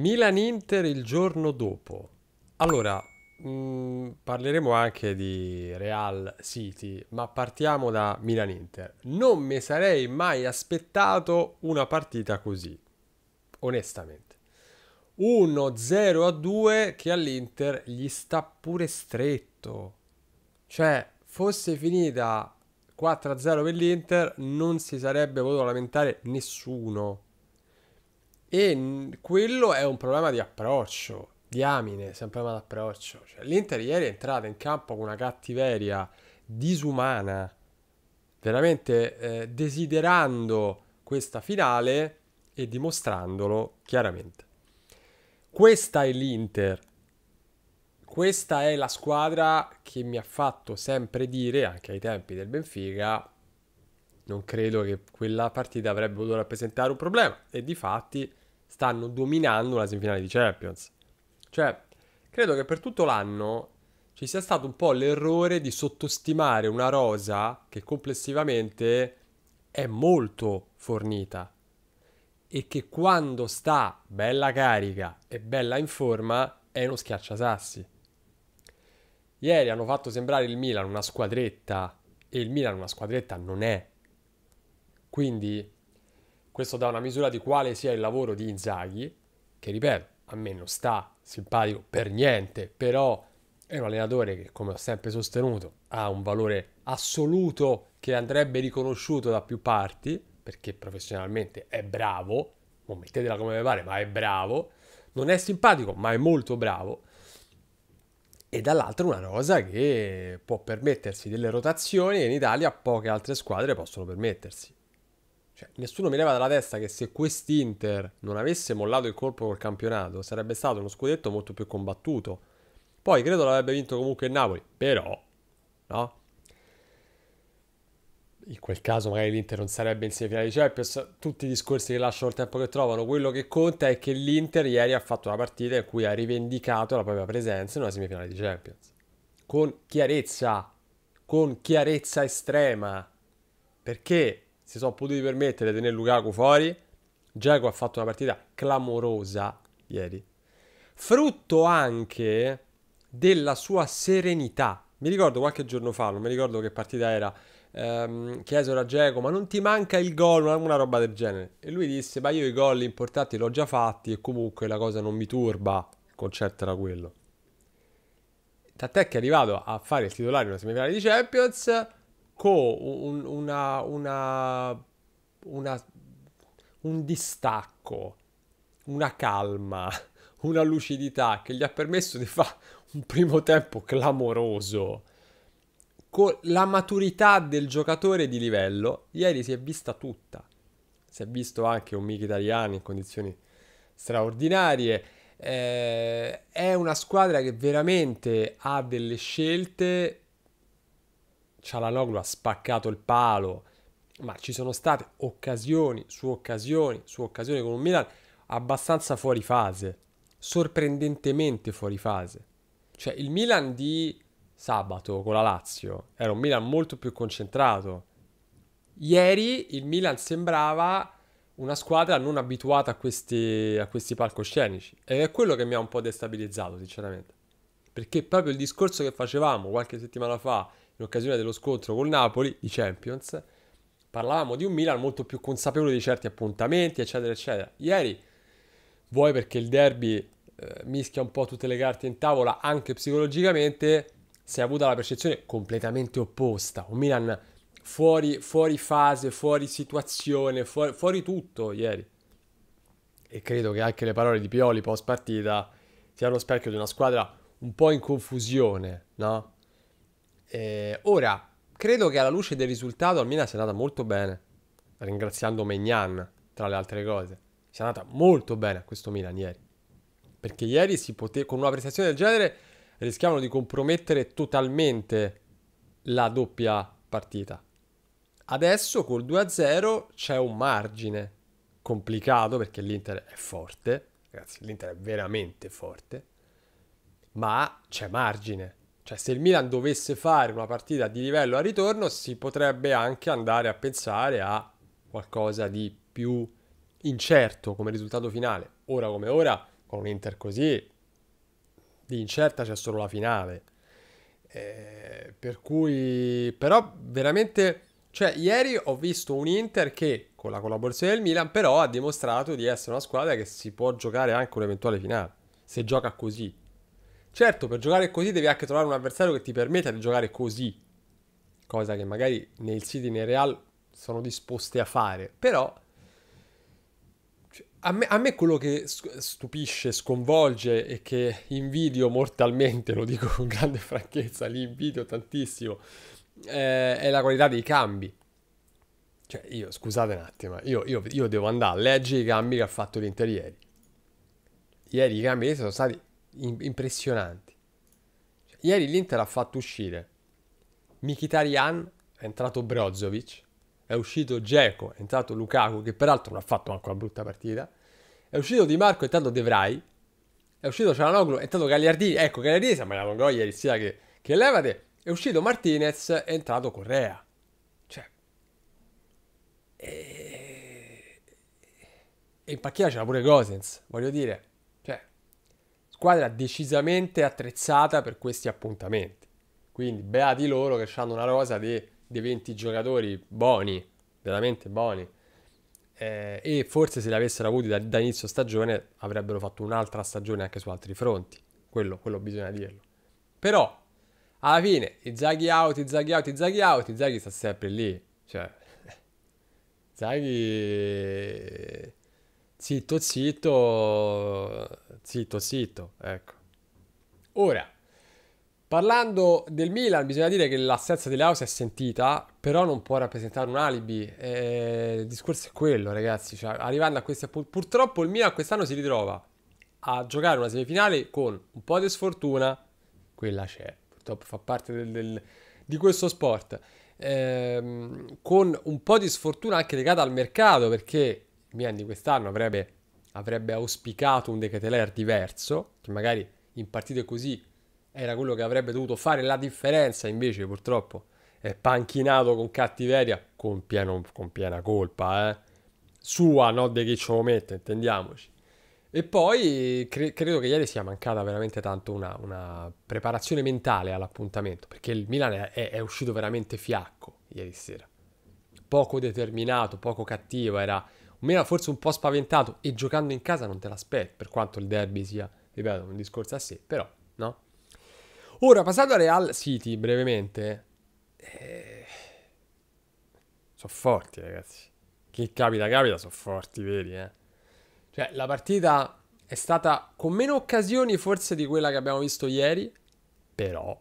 Milan-Inter il giorno dopo. Allora, mh, mm, parleremo anche di Real City, ma partiamo da Milan-Inter. Non mi sarei mai aspettato una partita così, onestamente. 1-0 a 2 che all'Inter gli sta pure stretto. Cioè, fosse finita 4-0 per l'Inter, non si sarebbe potuto lamentare nessuno e quello è un problema di approccio. Diamine, è un problema di approccio. Cioè, L'Inter ieri è entrata in campo con una cattiveria disumana, veramente eh, desiderando questa finale e dimostrandolo chiaramente. Questa è l'Inter. Questa è la squadra che mi ha fatto sempre dire, anche ai tempi del Benfica, non credo che quella partita avrebbe potuto rappresentare un problema. E di fatti stanno dominando la semifinale di Champions. Cioè, credo che per tutto l'anno ci sia stato un po' l'errore di sottostimare una rosa che complessivamente è molto fornita e che quando sta bella carica e bella in forma è uno schiacciasassi. Ieri hanno fatto sembrare il Milan una squadretta e il Milan una squadretta non è. Quindi questo dà una misura di quale sia il lavoro di Inzaghi, che ripeto, a me non sta simpatico per niente, però è un allenatore che, come ho sempre sostenuto, ha un valore assoluto che andrebbe riconosciuto da più parti, perché professionalmente è bravo, non mettetela come vi pare, ma è bravo, non è simpatico, ma è molto bravo, e dall'altro una rosa che può permettersi delle rotazioni che in Italia poche altre squadre possono permettersi. Cioè, nessuno mi leva dalla testa che se quest'Inter non avesse mollato il colpo col campionato sarebbe stato uno scudetto molto più combattuto. Poi credo l'avrebbe vinto comunque il Napoli, però, no? In quel caso magari l'Inter non sarebbe in semifinale di Champions, tutti i discorsi che lasciano il tempo che trovano, quello che conta è che l'Inter ieri ha fatto una partita in cui ha rivendicato la propria presenza in una semifinale di Champions. Con chiarezza, con chiarezza estrema. Perché si sono potuti permettere di tenere Lukaku fuori. Giacomo ha fatto una partita clamorosa ieri, frutto anche della sua serenità. Mi ricordo qualche giorno fa, non mi ricordo che partita era, ehm, chiesero a Giacomo, ma non ti manca il gol, una roba del genere. E lui disse, ma io i gol importanti li ho già fatti e comunque la cosa non mi turba. Il concetto era quello. Tant'è che è arrivato a fare il titolare in una semifinale di Champions con un, una, una, una, un distacco, una calma, una lucidità che gli ha permesso di fare un primo tempo clamoroso. Con la maturità del giocatore di livello, ieri si è vista tutta. Si è visto anche un Michi Italiani in condizioni straordinarie. Eh, è una squadra che veramente ha delle scelte Cialanoglu ha spaccato il palo, ma ci sono state occasioni su occasioni su occasioni con un Milan abbastanza fuori fase, sorprendentemente fuori fase. Cioè il Milan di sabato con la Lazio era un Milan molto più concentrato. Ieri il Milan sembrava una squadra non abituata a questi, a questi palcoscenici ed è quello che mi ha un po' destabilizzato sinceramente. Perché proprio il discorso che facevamo qualche settimana fa in occasione dello scontro col Napoli di Champions, parlavamo di un Milan molto più consapevole di certi appuntamenti, eccetera, eccetera. Ieri, vuoi perché il derby eh, mischia un po' tutte le carte in tavola, anche psicologicamente, si è avuta la percezione completamente opposta. Un Milan fuori, fuori fase, fuori situazione, fuori, fuori tutto ieri. E credo che anche le parole di Pioli post partita siano specchio di una squadra un po' in confusione, no? Eh, ora, credo che alla luce del risultato Almina sia andata molto bene, ringraziando Megnan, tra le altre cose. Sia andata molto bene a questo Milan ieri. Perché ieri si pote- con una prestazione del genere rischiavano di compromettere totalmente la doppia partita. Adesso col 2-0 c'è un margine complicato perché l'Inter è forte, ragazzi, l'Inter è veramente forte, ma c'è margine. Cioè, se il Milan dovesse fare una partita di livello a ritorno, si potrebbe anche andare a pensare a qualcosa di più incerto come risultato finale. Ora come ora, con un Inter così, di incerta c'è solo la finale. Eh, per cui, però, veramente... Cioè, ieri ho visto un Inter che, con la collaborazione del Milan, però ha dimostrato di essere una squadra che si può giocare anche un'eventuale finale, se gioca così. Certo, per giocare così devi anche trovare un avversario che ti permetta di giocare così, cosa che magari nel City, nel Real sono disposti a fare, però cioè, a me, a me, quello che stupisce, sconvolge e che invidio mortalmente, lo dico con grande franchezza, li invidio tantissimo, eh, è la qualità dei cambi. Cioè, io, scusate un attimo, io, io, io devo andare a leggere i cambi che ha fatto l'Inter ieri. Ieri i cambi sono stati impressionanti. Cioè, ieri l'Inter ha fatto uscire Mkhitaryan, è entrato Brozovic, è uscito Dzeko, è entrato Lukaku, che peraltro non ha fatto manco una brutta partita, è uscito Di Marco, è entrato De Vrij, è uscito Cialanoglu, è entrato Gagliardini, ecco Gagliardini si è mangiato un gol ieri sia che, che levate, è uscito Martinez, è entrato Correa. Cioè... E, e in pacchina c'era pure Gosens, voglio dire squadra decisamente attrezzata per questi appuntamenti. Quindi beati loro che hanno una rosa di, di 20 giocatori buoni, veramente buoni. Eh, e forse se li avessero avuti da, da, inizio stagione avrebbero fatto un'altra stagione anche su altri fronti. Quello, quello bisogna dirlo. Però, alla fine, i zaghi out, i zaghi out, i zaghi out, i zaghi sta sempre lì. Cioè, zaghi zitto zitto, zitto zitto, ecco. Ora, parlando del Milan, bisogna dire che l'assenza di Leao è sentita, però non può rappresentare un alibi. Eh, il discorso è quello, ragazzi. Cioè, arrivando a questa... appunti, purtroppo il Milan quest'anno si ritrova a giocare una semifinale con un po' di sfortuna, quella c'è, purtroppo fa parte del, del, di questo sport. Eh, con un po' di sfortuna anche legata al mercato perché Milan di quest'anno avrebbe, avrebbe auspicato un De Keteler diverso, che magari in partite così era quello che avrebbe dovuto fare la differenza, invece purtroppo è panchinato con cattiveria, con, pieno, con piena colpa, eh? sua, non di chi ce lo mette, intendiamoci. E poi cre- credo che ieri sia mancata veramente tanto una, una preparazione mentale all'appuntamento, perché il Milan è, è, uscito veramente fiacco ieri sera. Poco determinato, poco cattivo, era mi era forse un po' spaventato e giocando in casa non te l'aspetti, per quanto il derby sia, ripeto, un discorso a sé, però, no? Ora, passando a Real City, brevemente, eh... sono forti, ragazzi. Che capita, capita, sono forti, veri, eh? Cioè, la partita è stata con meno occasioni forse di quella che abbiamo visto ieri, però...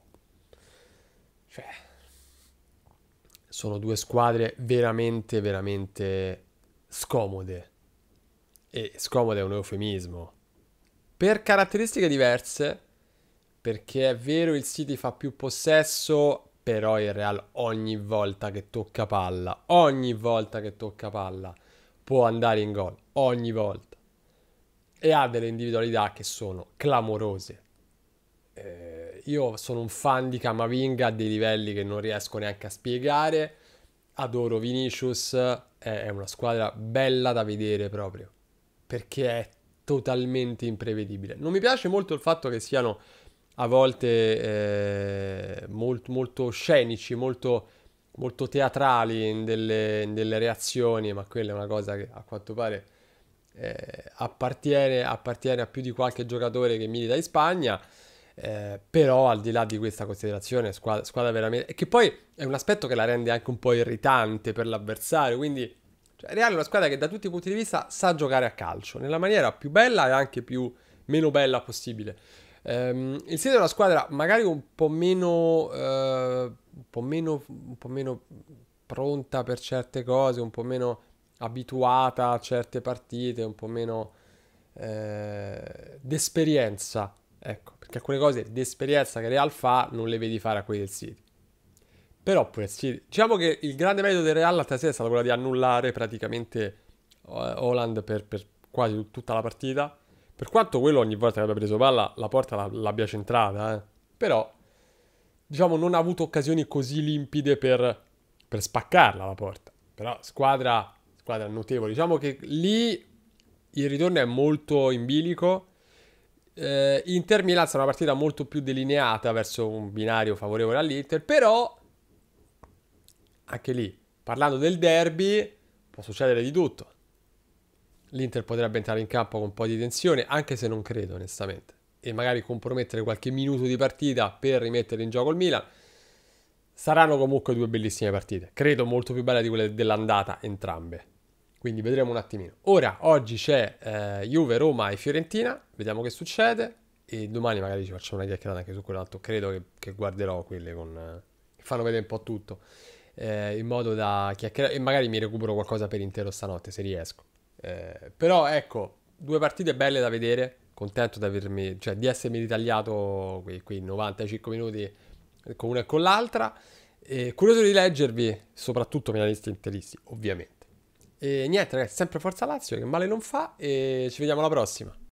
Cioè, sono due squadre veramente, veramente scomode, e scomode è un eufemismo, per caratteristiche diverse, perché è vero il City fa più possesso, però il Real ogni volta che tocca palla, ogni volta che tocca palla, può andare in gol, ogni volta. E ha delle individualità che sono clamorose. Eh, io sono un fan di Kamavinga a dei livelli che non riesco neanche a spiegare. Adoro Vinicius, è una squadra bella da vedere proprio, perché è totalmente imprevedibile. Non mi piace molto il fatto che siano a volte eh, molt, molto scenici, molto, molto teatrali in delle, in delle, reazioni, ma quella è una cosa che a quanto pare eh, appartiene, appartiene, a più di qualche giocatore che milita in Spagna. Eh, però al di là di questa considerazione, squadra, squadra veramente... E Che poi è un aspetto che la rende anche un po' irritante per l'avversario, quindi... Cioè, Real è una squadra che da tutti i punti di vista sa giocare a calcio, nella maniera più bella e anche più, meno bella possibile. Um, il City è una squadra magari un po' meno... Uh, un po' meno... un po' meno pronta per certe cose, un po' meno abituata a certe partite, un po' meno eh, d'esperienza Ecco, perché alcune cose di esperienza che Real fa non le vedi fare a quelli del City. Però pure City, diciamo che il grande merito del Real l'altra sera è stato quello di annullare praticamente Holland eh, per, per quasi tutta la partita. Per quanto quello ogni volta che abbia preso palla la porta l'abbia centrata, eh. però diciamo non ha avuto occasioni così limpide per, per spaccarla la porta. Però squadra, squadra, notevole. Diciamo che lì il ritorno è molto in bilico eh, Inter Milan sarà una partita molto più delineata verso un binario favorevole all'Inter, però anche lì, parlando del derby, può succedere di tutto. L'Inter potrebbe entrare in campo con un po' di tensione, anche se non credo onestamente, e magari compromettere qualche minuto di partita per rimettere in gioco il Milan. Saranno comunque due bellissime partite, credo molto più belle di quelle dell'andata entrambe. Quindi vedremo un attimino. Ora, oggi c'è eh, Juve, Roma e Fiorentina, vediamo che succede. E domani magari ci facciamo una chiacchierata anche su quell'altro. Credo che, che guarderò quelle con... Eh, fanno vedere un po' tutto. Eh, in modo da chiacchierare e magari mi recupero qualcosa per intero stanotte se riesco. Eh, però ecco, due partite belle da vedere, contento di, avermi, cioè, di essermi ritagliato qui, qui 95 minuti eh, con una e con l'altra. E curioso di leggervi, soprattutto milanisti interisti, ovviamente. E niente ragazzi, sempre Forza Lazio, che male non fa e ci vediamo alla prossima.